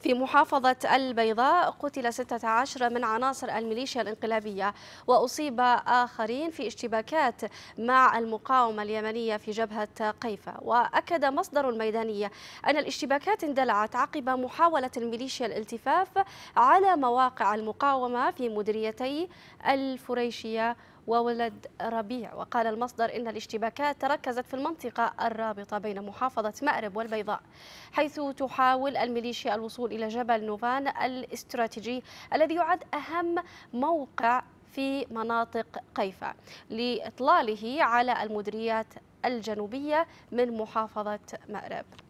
في محافظة البيضاء قتل 16 من عناصر الميليشيا الانقلابية وأصيب آخرين في اشتباكات مع المقاومة اليمنية في جبهة قيفة وأكد مصدر الميدانية أن الاشتباكات اندلعت عقب محاولة الميليشيا الالتفاف على مواقع المقاومة في مديريتي الفريشية وولد ربيع وقال المصدر إن الاشتباكات تركزت في المنطقة الرابطة بين محافظة مأرب والبيضاء حيث تحاول الميليشيا الوصول إلى جبل نوفان الاستراتيجي الذي يعد أهم موقع في مناطق قيفة لإطلاله على المديريات الجنوبية من محافظة مأرب